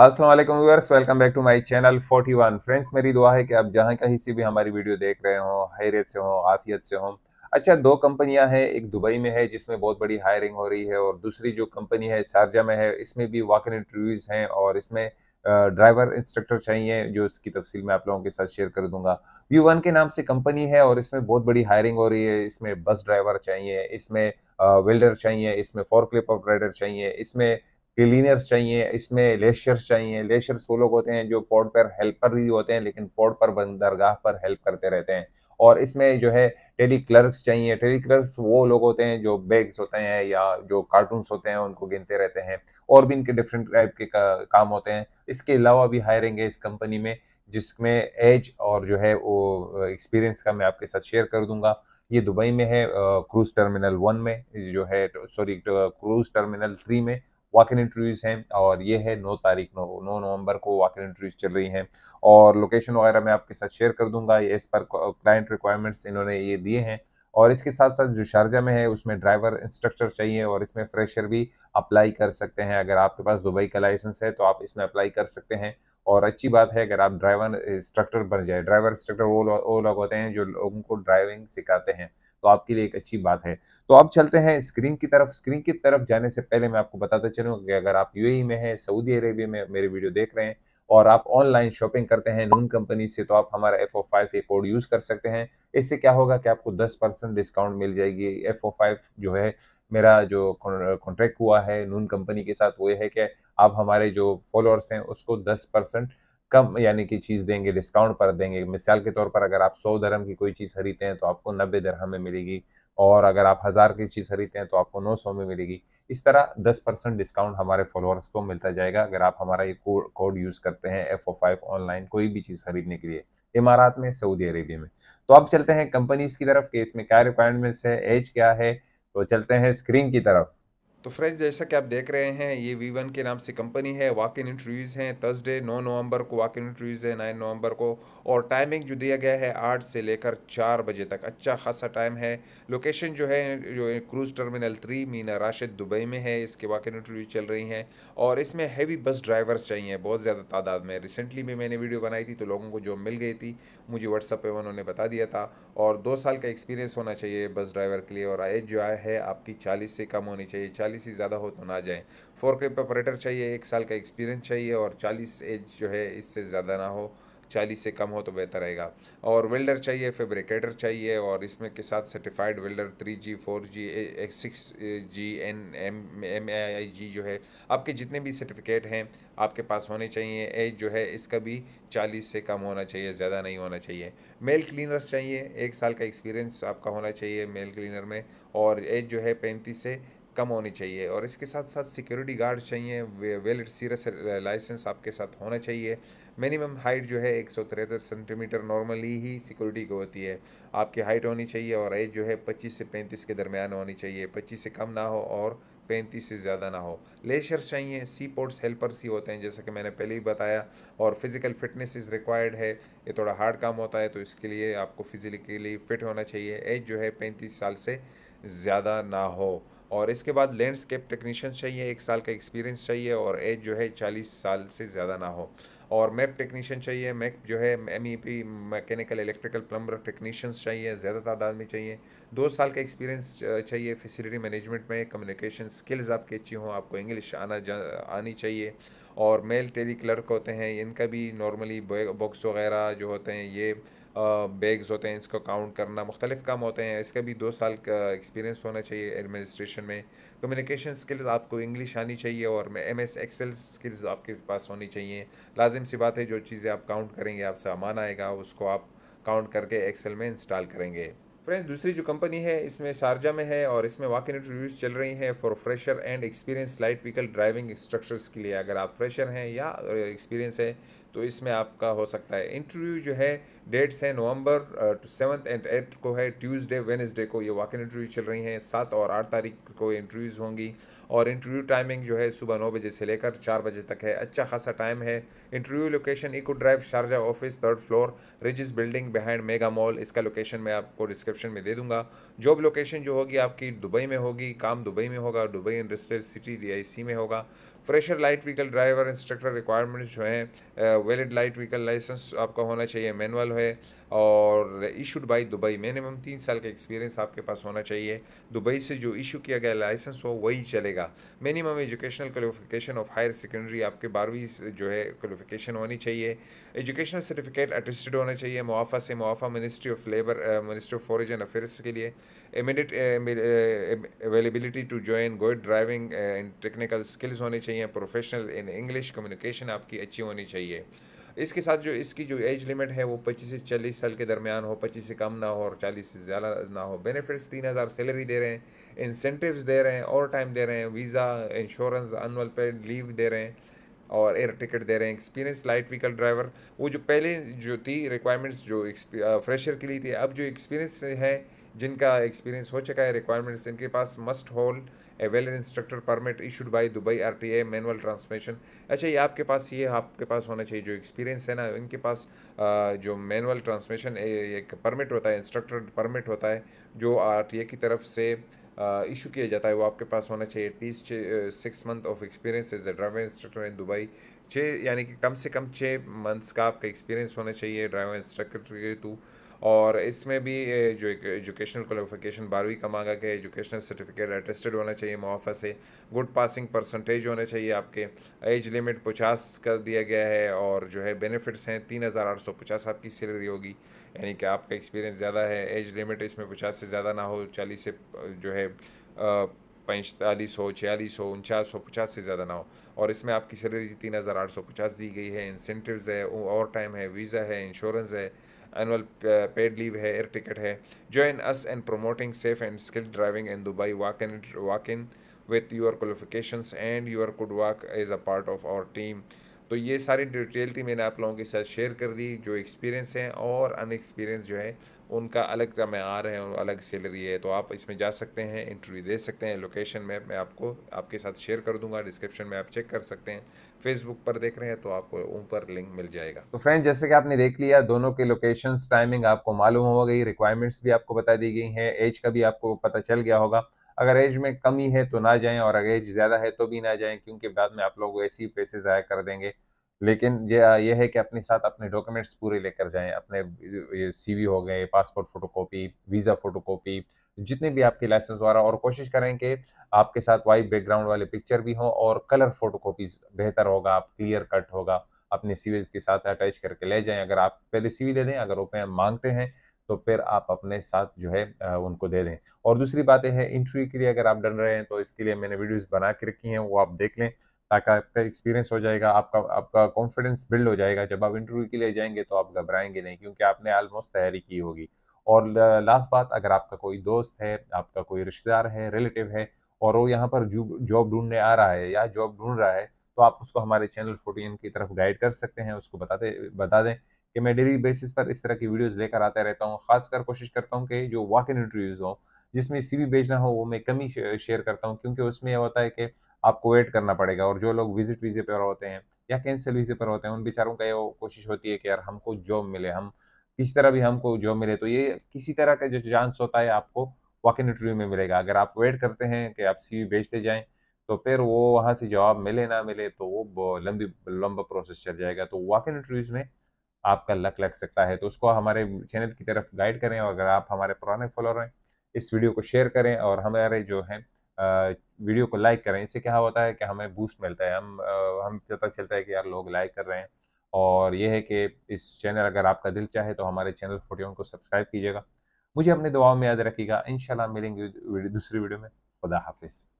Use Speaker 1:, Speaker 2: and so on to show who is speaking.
Speaker 1: Aslam viewers welcome back to my channel 41 friends मेरी दुआ है कि आप जहाँ कहीं से भी हमारी वीडियो देख रहे हों हैरियत से हों आफियत से हों अच्छा दो कंपनियां हैं एक दुबई में है जिसमें बहुत बड़ी हायरिंग हो रही है और दूसरी जो कंपनी है शारजा में है इसमें भी इन इंटरव्यूज़ हैं और इसमें ड्राइवर इंस्ट्रक्टर चाहिए जो इसकी तफसील मैं आप लोगों के साथ शेयर कर दूंगा व्यू वन के नाम से कंपनी है और इसमें बहुत बड़ी हायरिंग हो रही है इसमें बस ड्राइवर चाहिए इसमें वेल्डर चाहिए इसमें फोर क्लिप ऑपरेटर चाहिए इसमें क्लीनर्स चाहिए इसमें लेशर्स चाहिए लेशर्स वो लोग होते हैं जो पोर्ट पर हेल्पर भी होते हैं लेकिन पोर्ट पर बंदरगाह पर हेल्प करते रहते हैं और इसमें जो है टेली क्लर्क्स चाहिए टेली क्लर्क्स वो लोग होते हैं जो बैग्स होते हैं या जो कार्टून्स होते हैं उनको गिनते रहते हैं और भी इनके डिफरेंट टाइप के का, काम होते हैं इसके अलावा भी हायरिंग है इस कंपनी में जिसमें एज और जो है वो एक्सपीरियंस का मैं आपके साथ शेयर कर दूंगा ये दुबई में है क्रूज़ टर्मिनल वन में जो है सॉरी क्रूज़ टर्मिनल थ्री में वाकिन इंटरव्यूज़ हैं और ये है नौ तारीख नौ नौ नवंबर को वाकिन इंटरव्यूज़ चल रही हैं और लोकेशन वगैरह मैं आपके साथ शेयर कर दूंगा इस पर क्लाइंट रिक्वायरमेंट्स इन्होंने ये दिए हैं और इसके साथ साथ जो शारजा में है उसमें ड्राइवर इंस्ट्रक्टर चाहिए और इसमें फ्रेशर भी अप्लाई कर सकते हैं अगर आपके पास दुबई का लाइसेंस है तो आप इसमें अप्लाई कर सकते हैं और अच्छी बात है अगर आप ड्राइवर इंस्ट्रक्टर बन जाए ड्राइवर इंस्ट्रक्टर वो वो लोग होते हैं जो लोगों को ड्राइविंग सिखाते हैं तो आपके लिए एक अच्छी बात है तो आप चलते हैं स्क्रीन की तरफ स्क्रीन की तरफ जाने से पहले मैं आपको बताता चलूँ कि अगर आप यू में हैं सऊदी अरेबिया में मेरी वीडियो देख रहे हैं और आप ऑनलाइन शॉपिंग करते हैं नून कंपनी से तो आप हमारा F O five code use कर सकते हैं इससे क्या होगा कि आपको दस परसेंट डिस्काउंट मिल जाएगी एफ ओ फाइव जो है मेरा जो कॉन्ट्रैक्ट हुआ है नून कंपनी के साथ वो है कि आप हमारे जो फॉलोअर्स हैं उसको दस परसेंट कम यानी कि चीज़ देंगे डिस्काउंट पर देंगे मिसाल के तौर पर अगर आप सौ धर्म की कोई चीज़ खरीदते हैं तो आपको नब्बे धर्म में मिलेगी और अगर आप हज़ार की चीज़ खरीदते हैं तो आपको नौ सौ में मिलेगी इस तरह दस परसेंट डिस्काउंट हमारे फॉलोअर्स को मिलता जाएगा अगर आप हमारा ये कोड यूज़ करते हैं एफ ओ फाइव ऑनलाइन कोई भी चीज़ खरीदने के लिए इमारात में सऊदी अरेबिया में तो अब चलते हैं कंपनीज़ की तरफ कि इसमें क्या रिक्वायरमेंट्स है एज क्या है तो चलते हैं स्क्रीन की तरफ तो फ्रेंड्स जैसा कि आप देख रहे हैं ये वी वन के नाम से कंपनी है वाक इन इंटरव्यूज़ हैं थर्सडे नौ नवंबर को वाक इन इंटरव्यूज़ है नाइन नवंबर को और टाइमिंग जो दिया गया है आठ से लेकर चार बजे तक अच्छा खासा टाइम है लोकेशन जो है जो cruise terminal three Mina Rashid Dubai में है इसके वाक इन इंटरव्यूज़ चल रही हैं और इसमें हैवी बस ड्राइवर्स चाहिए बहुत ज़्यादा तादाद में रिसेंटली भी मैंने वीडियो बनाई थी तो लोगों को जो मिल गई थी मुझे व्हाट्सअप पर उन्होंने बता दिया था और दो साल का एक्सपीरियंस होना चाहिए बस ड्राइवर के लिए और एज जो है आपकी चालीस से कम होनी चाहिए चालीस चालीस से ज़्यादा हो तो ना जाए फोर के ऑपरेटर चाहिए एक साल का एक्सपीरियंस चाहिए और चालीस एज जो है इससे ज़्यादा ना हो चालीस से कम हो तो बेहतर रहेगा और वेल्डर चाहिए फेब्रिकेटर चाहिए और इसमें के साथ certified welder three G four G six G N M M I G जो है आपके जितने भी सर्टिफिकेट हैं आपके पास होने चाहिए एज जो है इसका भी चालीस से कम होना चाहिए ज़्यादा नहीं होना चाहिए मेल क्लीनर्स चाहिए एक साल का एक्सपीरियंस आपका होना चाहिए मेल क्लीनर में और एज जो है पैंतीस से कम होनी चाहिए और इसके साथ साथ सिक्योरिटी गार्ड चाहिए वेल सीरस लाइसेंस आपके साथ होना चाहिए मिनिमम हाइट जो है एक सौ तिरहत्तर सेंटीमीटर नॉर्मली ही सिक्योरिटी की होती है आपकी हाइट होनी चाहिए और एज जो है पच्चीस से पैंतीस के दरमियान होनी चाहिए पच्चीस से कम ना हो और पैंतीस से ज़्यादा ना हो लेशर्स चाहिए सी पोर्ट्स हेल्पर्स ही होते हैं जैसा कि मैंने पहले ही बताया और फिज़िकल फिटनेस इज़ रिक्वायर्ड है ये थोड़ा हार्ड काम होता है तो इसके लिए आपको फिज़िकली फिट होना चाहिए एज जो है पैंतीस साल से ज़्यादा ना हो और इसके बाद लैंडस्केप टेक्नीशियन चाहिए एक साल का एक्सपीरियंस चाहिए और एज जो है चालीस साल से ज़्यादा ना हो और मैप टेक्नीशियन चाहिए मैप जो है M E P mechanical electrical plumber technicians चाहिए ज़्यादा तादाद में चाहिए दो साल का एक्सपीरियंस चाहिए फैसिलिटी मैनेजमेंट में कम्युनिकेशन स्किल्स आपकी अच्छी हों आपको इंग्लिश आना जा आनी चाहिए और मेल टेली क्लर्क होते हैं इनका भी नॉर्मली बॉक्स वगैरह जो होते हैं ये बैग्स होते हैं इसको काउंट करना मुख्तलिफ काम होते हैं इसका भी दो साल का एक्सपीरियंस होना चाहिए एडमिनिस्ट्रेशन में कम्युनिकेशन स्किल्स आपको इंग्लिश आनी चाहिए और एम एस एक्सेल स्किल्स आपके पास होनी चाहिए लाजमी सिंपल सी बात है जो चीज़ें आप काउंट करेंगे आप सामान आएगा उसको आप काउंट करके एक्सेल में इंस्टॉल करेंगे फ्रेंड्स दूसरी जो कंपनी है इसमें शारजा में है और इसमें वाकई इंटरव्यूज चल रही हैं for fresher and experience light vehicle driving structures के लिए अगर आप फ्रेशर हैं या एक्सपीरियंस है तो इसमें आपका हो सकता है इंटरव्यू जो है डेट्स हैं नवंबर सेवन्थ एंड एट को है ट्यूसडे वेनसडे को ये वाकन इंटरव्यू चल रही हैं सात और आठ तारीख को इंटरव्यूज़ होंगी और इंटरव्यू टाइमिंग जो है सुबह नौ बजे से लेकर चार बजे तक है अच्छा खासा टाइम है interview location Eco Drive Sharjah office third floor Regis building behind Mega Mall इसका लोकेशन मैं आपको डिस्क्रिप्शन में दे दूँगा जॉब लोकेशन जो होगी आपकी दुबई में होगी काम दुबई में होगा दुबई इंडस्ट्रियल सिटी डी में होगा fresher light vehicle driver instructor requirements जो हैं वैलिड लाइट व्हीकल लाइसेंस आपका होना चाहिए मैनुअल है और इशूड बाई दुबई मिनिमम तीन साल का एक्सपीरियंस आपके पास होना चाहिए दुबई से जो इशू किया गया लाइसेंस हो वही चलेगा minimum educational qualification of higher secondary आपके बारहवीं जो है क्वालिफिकेशन होनी चाहिए एजुकेशनल सर्टिफिकेट अटेस्टेड होना चाहिए मुआफ़ा से मुआफ़ा ministry of labour ministry of foreign affairs के लिए immediate availability to join good driving and technical skills होने चाहिए प्रोफेशनल इन इंग्लिश कम्युनिकेशन आपकी अच्छी होनी चाहिए इसके साथ जो इसकी जो एज लिमिट है वो पच्चीस से चालीस साल के दरमियान हो पच्चीस से कम ना हो और चालीस से ज़्यादा ना हो बेनिफिट्स तीन हज़ार सैलरी दे रहे हैं इंसेंटिव्स दे रहे हैं ओवर टाइम दे रहे हैं visa insurance annual paid leave दे रहे हैं और एयर टिकट दे रहे हैं एक्सपीरियंस लाइट व्हीकल ड्राइवर वो जो पहले जो थी रिक्वायरमेंट्स जो फ्रेशर के लिए थी अब जो एक्सपीरियंस है जिनका एक्सपीरियंस हो चुका है रिक्वायरमेंट्स इनके पास must hold a valid instructor permit issued by Dubai R T I manual transmission अच्छा ये आपके पास ये आपके पास होना चाहिए जो एक्सपीरियंस है ना इनके पास जो मैनुअल ट्रांसमिशन एक परमिट होता है इंस्ट्रक्टर परमिट होता है जो आर टी ए की तरफ से इशू किया जाता है वो आपके पास होना चाहिए at least six month of experience as a driver instructor in Dubai छः यानी कि कम से कम छः मंथ्स का आपका एक्सपीरियंस होना चाहिए ड्राइवर इंस्ट्रक्टर के थ्रू और इसमें भी जो एक एजुकेशनल क्वालिफिकेशन बारहवीं का मांगा गया एजुकेशनल सर्टिफिकेट अटेस्टेड होना चाहिए मुआफ़ा से गुड पासिंग परसेंटेज होना चाहिए आपके एज लिमिट पचास कर दिया गया है और जो है बेनिफिट्स हैं तीन हज़ार आठ सौ पचास आपकी सैलरी होगी यानी कि आपका एक्सपीरियंस ज़्यादा है एज लिमिट इसमें पचास से ज़्यादा ना हो चालीस से जो है पैंतालीस हो छियालीस हो उनचास हो पचास से ज़्यादा ना हो और इसमें आपकी सैलरी तीन हज़ार आठ सौ पचास दी गई है इंसेंटिवस है ओवर टाइम है वीज़ा है इंश्योरेंस है एनअल पेड लीव है एयर टिकट है in us and promoting safe and skilled driving in Dubai walk in walk in with your qualification and your could walk as a part of our team तो ये सारी detail थी मैंने आप लोगों के साथ शेयर कर दी जो एक्सपीरियंस हैं और अनएक्सपीरियंस जो है उनका अलग का मैं आ है हैं अलग सैलरी है तो आप इसमें जा सकते हैं इंटरव्यू दे सकते हैं लोकेशन में मैं आपको आपके साथ शेयर कर दूंगा डिस्क्रिप्शन में आप चेक कर सकते हैं फेसबुक पर देख रहे हैं तो आपको ऊपर लिंक मिल जाएगा तो फ्रेंड जैसे कि आपने देख लिया दोनों के लोकेशन टाइमिंग आपको मालूम हो गई रिक्वायरमेंट्स भी आपको बता दी गई हैं एज का भी आपको पता चल गया होगा अगर एज में कमी है तो ना जाएं और अगर एज ज़्यादा है तो भी ना जाएं क्योंकि बाद में आप लोग ऐसे ही पैसे ज़ाया कर देंगे लेकिन ये ये है कि अपने साथ अपने डॉक्यूमेंट्स पूरे लेकर जाएं अपने सीवी हो गए पासपोर्ट फोटोकॉपी वीज़ा फोटोकॉपी जितने भी आपके लाइसेंस वगैरह और कोशिश करें कि आपके साथ वाइट बैकग्राउंड वाले पिक्चर भी हों और कलर फोटोकॉपीज बेहतर होगा आप क्लियर कट होगा अपने सीवी के साथ अटैच करके ले जाएं अगर आप पहले सीवी दे दें अगर वो मांगते हैं तो फिर आप अपने साथ जो है उनको दे दें और दूसरी बात यह है इंट्री के लिए अगर आप डर रहे हैं तो इसके लिए मैंने वीडियोज़ बना के रखी हैं वो आप देख लें ताकि आपका एक्सपीरियंस हो जाएगा आपका आपका कॉन्फिडेंस बिल्ड हो जाएगा जब आप इंटरव्यू के लिए जाएंगे तो आप घबराएंगे नहीं क्योंकि आपने ऑलमोस्ट तैयारी की होगी और लास्ट बात अगर आपका कोई दोस्त है आपका कोई रिश्तेदार है रिलेटिव है और वो यहाँ पर जॉब ढूंढने आ रहा है या जॉब ढूंढ रहा है तो आप उसको हमारे चैनल फोर्टीन की तरफ गाइड कर सकते हैं उसको बताते बता दें कि मैं डेली बेसिस पर इस तरह की वीडियोस लेकर आता रहता हूँ खासकर कोशिश करता हूँ कि जो वॉक इन इंटरव्यूज़ हो जिसमें सी वी भेजना हो वो मैं कमी शेयर करता हूँ क्योंकि उसमें यह होता है कि आपको वेट करना पड़ेगा और जो लोग विजिट वीज़े पर होते हैं या कैंसिल वीज़े पर होते हैं उन बेचारों का ये कोशिश होती है कि यार हमको जॉब मिले हम किसी तरह भी हमको जॉब मिले तो ये किसी तरह का जो चांस होता है आपको वॉक इन इंटरव्यू में मिलेगा अगर आप वेट करते हैं कि आप सी भेजते जाएँ तो फिर वो वहाँ से जवाब मिले ना मिले तो वो लंबी लंबा प्रोसेस चल जाएगा तो वॉक इन इंटरव्यूज़ में आपका लक लग सकता है तो उसको हमारे चैनल की तरफ गाइड करें और अगर आप हमारे पुराने फॉलोअर हैं इस वीडियो को शेयर करें और हमारे जो है वीडियो को लाइक करें इससे क्या होता है कि हमें बूस्ट मिलता है हम हम पता चलता है कि यार लोग लाइक कर रहे हैं और यह है कि इस चैनल अगर आपका दिल चाहे तो हमारे चैनल फोटियोन को सब्सक्राइब कीजिएगा मुझे अपने दुआओं में याद रखिएगा इन मिलेंगे दूसरी वीडियो में खुदा हाफिज़